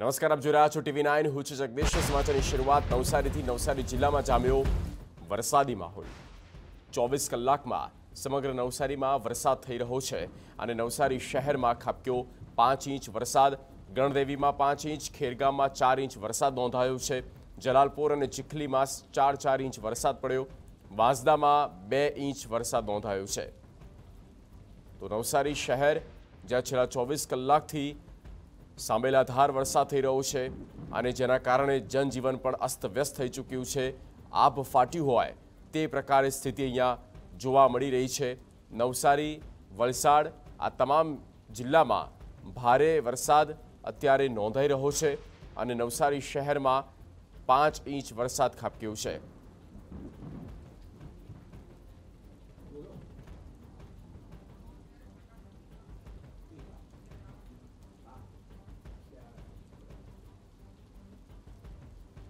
નમસ્કાર આપ જોઈ રહ્યા છો ટીવી નાઇન હું છું જગદીશ સમાચારની શરૂઆત નવસારીથી નવસારી જિલ્લામાં જામ્યો વરસાદી માહોલ ચોવીસ કલાકમાં સમગ્ર નવસારીમાં વરસાદ થઈ રહ્યો છે અને નવસારી શહેરમાં ખાબક્યો પાંચ ઇંચ વરસાદ ગણદેવીમાં પાંચ ઇંચ ખેરગામમાં ચાર ઇંચ વરસાદ નોંધાયો છે જલાલપોર અને ચીખલીમાં ચાર ચાર ઇંચ વરસાદ પડ્યો વાંસદામાં બે ઇંચ વરસાદ નોંધાયો છે તો નવસારી શહેર જ્યાં છેલ્લા ચોવીસ કલાકથી સાંબેલાધાર વરસાદ થઈ રહ્યો છે અને જેના કારણે જનજીવન પણ અસ્તવ્યસ્ત થઈ ચૂક્યું છે આભ ફાટ્યું હોય તે પ્રકારે સ્થિતિ અહીંયા જોવા મળી રહી છે નવસારી વલસાડ આ તમામ જિલ્લામાં ભારે વરસાદ અત્યારે નોંધાઈ રહ્યો છે અને નવસારી શહેરમાં પાંચ ઇંચ વરસાદ ખાબક્યો છે